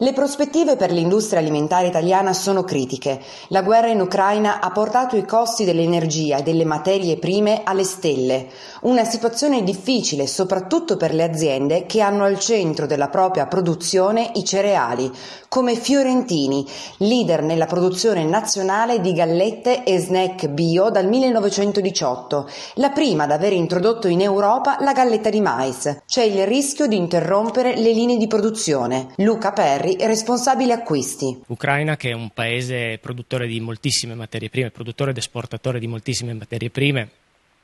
Le prospettive per l'industria alimentare italiana sono critiche. La guerra in Ucraina ha portato i costi dell'energia e delle materie prime alle stelle. Una situazione difficile soprattutto per le aziende che hanno al centro della propria produzione i cereali, come Fiorentini, leader nella produzione nazionale di gallette e snack bio dal 1918, la prima ad aver introdotto in Europa la galletta di mais. C'è il rischio di interrompere le linee di produzione. Luca Perri Ferri, responsabile acquisti. Ucraina che è un paese produttore di moltissime materie prime, produttore ed esportatore di moltissime materie prime,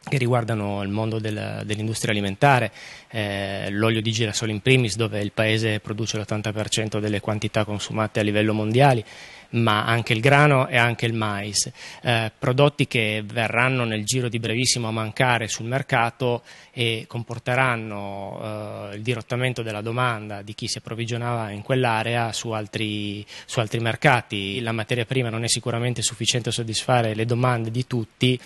che riguardano il mondo del, dell'industria alimentare, eh, l'olio di girasole in primis, dove il paese produce l'80% delle quantità consumate a livello mondiale, ma anche il grano e anche il mais, eh, prodotti che verranno nel giro di brevissimo a mancare sul mercato e comporteranno eh, il dirottamento della domanda di chi si approvvigionava in quell'area su altri, su altri mercati. La materia prima non è sicuramente sufficiente a soddisfare le domande di tutti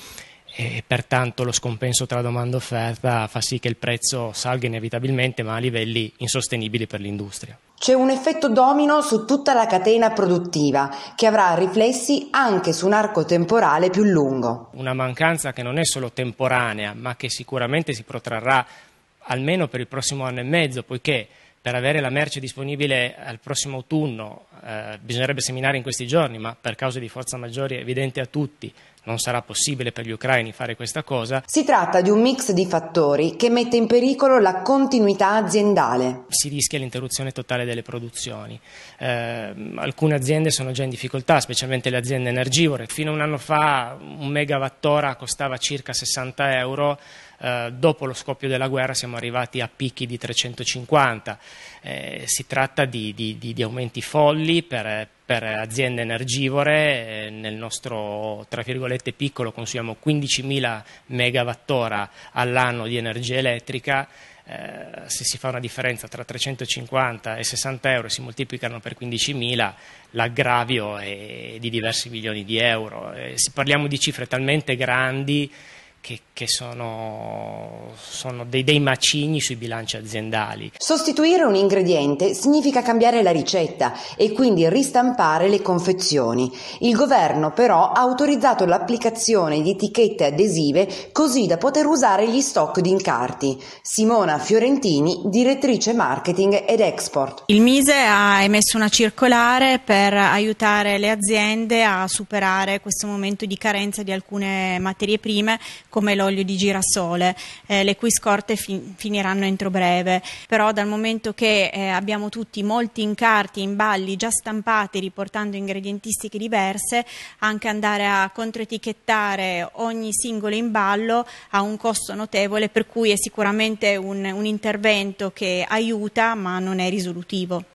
e pertanto lo scompenso tra domanda e offerta fa sì che il prezzo salga inevitabilmente ma a livelli insostenibili per l'industria. C'è un effetto domino su tutta la catena produttiva che avrà riflessi anche su un arco temporale più lungo. Una mancanza che non è solo temporanea ma che sicuramente si protrarrà almeno per il prossimo anno e mezzo poiché per avere la merce disponibile al prossimo autunno eh, bisognerebbe seminare in questi giorni, ma per cause di forza maggiori evidente a tutti, non sarà possibile per gli ucraini fare questa cosa. Si tratta di un mix di fattori che mette in pericolo la continuità aziendale. Si rischia l'interruzione totale delle produzioni. Eh, alcune aziende sono già in difficoltà, specialmente le aziende energivore. Fino a un anno fa un megawattora costava circa 60 euro. Eh, dopo lo scoppio della guerra siamo arrivati a picchi di 350. Eh, si tratta di, di, di, di aumenti folli per, per aziende energivore, eh, nel nostro tra virgolette piccolo consumiamo 15.000 megawattora all'anno di energia elettrica, eh, se si fa una differenza tra 350 e 60 euro e si moltiplicano per 15.000 l'aggravio è di diversi milioni di euro. Eh, parliamo di cifre talmente grandi che, che sono, sono dei, dei, macigni sui bilanci aziendali. Sostituire un ingrediente significa cambiare la ricetta e quindi ristampare le confezioni. Il governo però ha autorizzato l'applicazione di etichette adesive così da poter usare gli stock di incarti. Simona Fiorentini, direttrice marketing ed export. Il Mise ha emesso una circolare per aiutare le aziende a superare questo momento di carenza di alcune materie prime come l'olio di girasole, eh, le cui scorte fi- finiranno entro breve. Però dal momento che eh, abbiamo tutti molti incarti, imballi già stampati riportando ingredientistiche diverse, anche andare a controetichettare ogni singolo imballo ha un costo notevole, per cui è sicuramente un, un intervento che aiuta ma non è risolutivo.